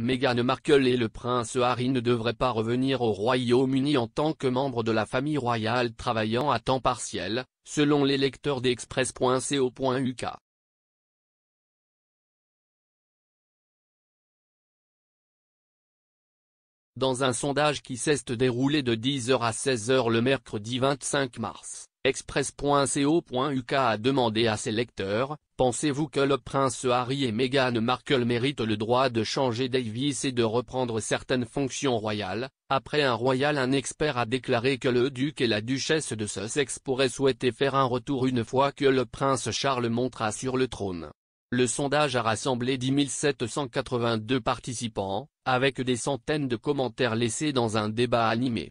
Meghan Markle et le prince Harry ne devraient pas revenir au Royaume-Uni en tant que membres de la famille royale travaillant à temps partiel, selon les lecteurs d'express.co.uk. Dans un sondage qui s'est déroulé de 10h à 16h le mercredi 25 mars, Express.co.uk a demandé à ses lecteurs, pensez-vous que le prince Harry et Meghan Markle méritent le droit de changer Davis et de reprendre certaines fonctions royales Après un royal un expert a déclaré que le duc et la duchesse de Sussex pourraient souhaiter faire un retour une fois que le prince Charles montera sur le trône. Le sondage a rassemblé 10 782 participants, avec des centaines de commentaires laissés dans un débat animé.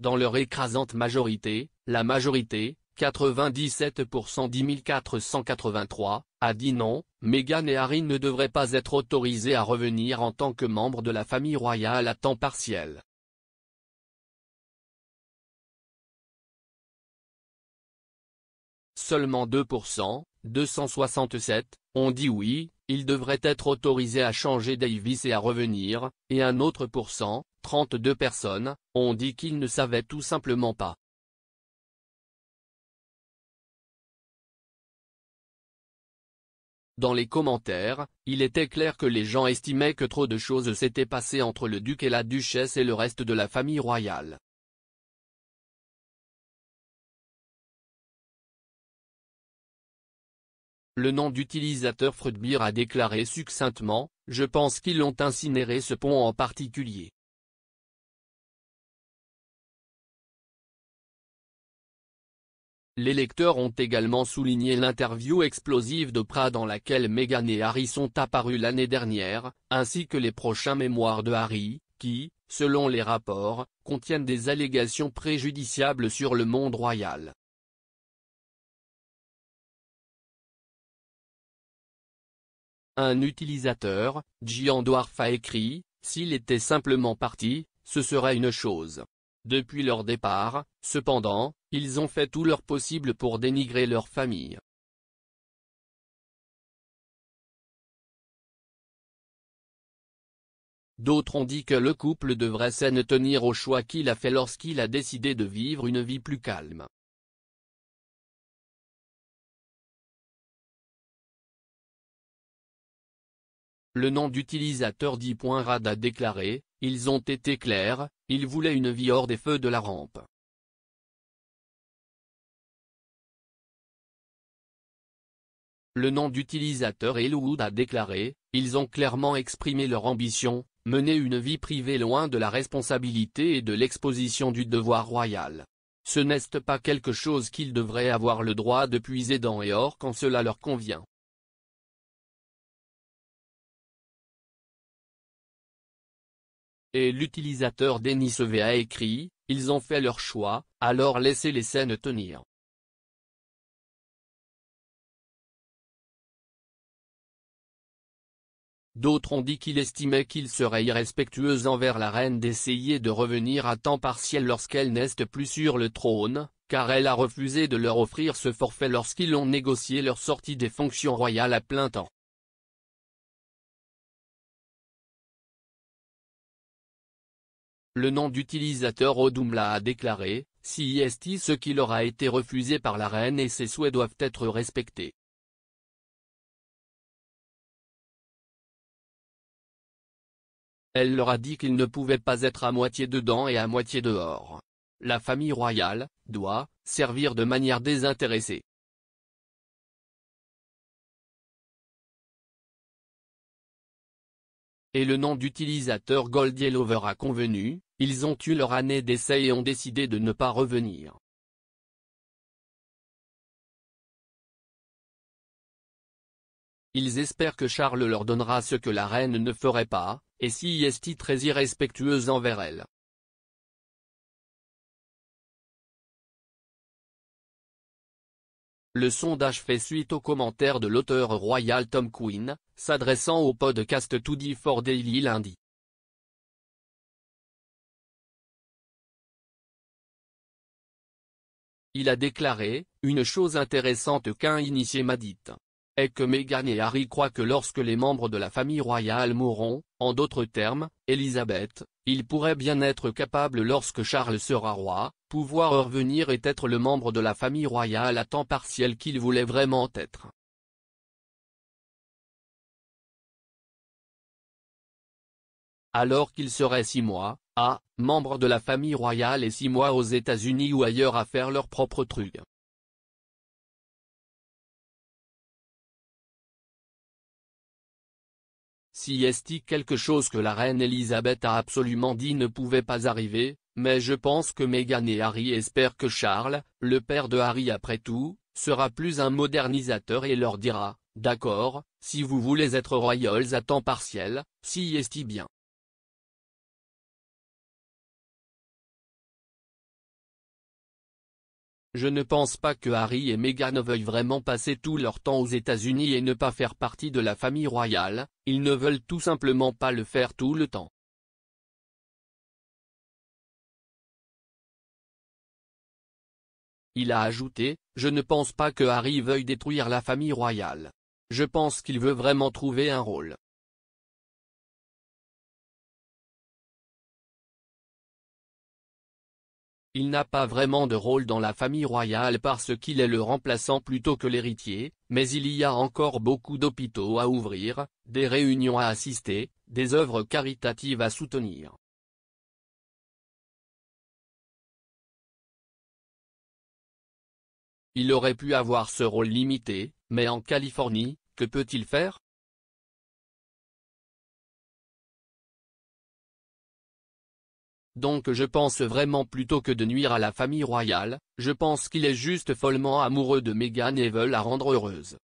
dans leur écrasante majorité, la majorité, 97% 483, a dit non, Meghan et Harry ne devraient pas être autorisés à revenir en tant que membres de la famille royale à temps partiel. Seulement 2%, 267, ont dit oui, ils devraient être autorisés à changer Davis et à revenir, et un autre pourcent, 32 personnes, ont dit qu'ils ne savaient tout simplement pas. Dans les commentaires, il était clair que les gens estimaient que trop de choses s'étaient passées entre le duc et la duchesse et le reste de la famille royale. Le nom d'utilisateur Fredbeer a déclaré succinctement, je pense qu'ils l'ont incinéré ce pont en particulier. Les lecteurs ont également souligné l'interview explosive de Pra dans laquelle Meghan et Harry sont apparus l'année dernière, ainsi que les prochains mémoires de Harry, qui, selon les rapports, contiennent des allégations préjudiciables sur le monde royal. Un utilisateur, Dwarf a écrit, s'il était simplement parti, ce serait une chose. Depuis leur départ, cependant, ils ont fait tout leur possible pour dénigrer leur famille. D'autres ont dit que le couple devrait s'en tenir au choix qu'il a fait lorsqu'il a décidé de vivre une vie plus calme. Le nom d'utilisateur dit.rad a déclaré, ils ont été clairs, ils voulaient une vie hors des feux de la rampe. Le nom d'utilisateur Elwood a déclaré, ils ont clairement exprimé leur ambition, mener une vie privée loin de la responsabilité et de l'exposition du devoir royal. Ce n'est pas quelque chose qu'ils devraient avoir le droit de puiser dans et hors quand cela leur convient. Et l'utilisateur Denis V a écrit, ils ont fait leur choix, alors laissez les scènes tenir. D'autres ont dit qu'il estimait qu'il serait irrespectueux envers la reine d'essayer de revenir à temps partiel lorsqu'elle n'est plus sur le trône, car elle a refusé de leur offrir ce forfait lorsqu'ils ont négocié leur sortie des fonctions royales à plein temps. Le nom d'utilisateur Odoumla a déclaré, si est ce qui leur a été refusé par la reine et ses souhaits doivent être respectés. Elle leur a dit qu'ils ne pouvaient pas être à moitié dedans et à moitié dehors. La famille royale, doit, servir de manière désintéressée. et le nom d'utilisateur Lover a convenu, ils ont eu leur année d'essai et ont décidé de ne pas revenir. Ils espèrent que Charles leur donnera ce que la reine ne ferait pas, et si est très irrespectueuse envers elle. Le sondage fait suite aux commentaires de l'auteur royal Tom Quinn, s'adressant au podcast Toody for Daily lundi. Il a déclaré, une chose intéressante qu'un initié m'a dite. Est que Meghan et Harry croient que lorsque les membres de la famille royale mourront, en d'autres termes, Elisabeth, il pourrait bien être capable lorsque Charles sera roi, pouvoir revenir et être le membre de la famille royale à temps partiel qu'il voulait vraiment être. Alors qu'il serait six mois, à, ah, membre de la famille royale et six mois aux États-Unis ou ailleurs à faire leur propre truc. Si est quelque chose que la reine Elisabeth a absolument dit ne pouvait pas arriver, mais je pense que Meghan et Harry espèrent que Charles, le père de Harry après tout, sera plus un modernisateur et leur dira, d'accord, si vous voulez être royals à temps partiel, si est bien. Je ne pense pas que Harry et Meghan veuillent vraiment passer tout leur temps aux États-Unis et ne pas faire partie de la famille royale, ils ne veulent tout simplement pas le faire tout le temps. Il a ajouté, je ne pense pas que Harry veuille détruire la famille royale. Je pense qu'il veut vraiment trouver un rôle. Il n'a pas vraiment de rôle dans la famille royale parce qu'il est le remplaçant plutôt que l'héritier, mais il y a encore beaucoup d'hôpitaux à ouvrir, des réunions à assister, des œuvres caritatives à soutenir. Il aurait pu avoir ce rôle limité, mais en Californie, que peut-il faire Donc je pense vraiment plutôt que de nuire à la famille royale, je pense qu'il est juste follement amoureux de Meghan et veut la rendre heureuse.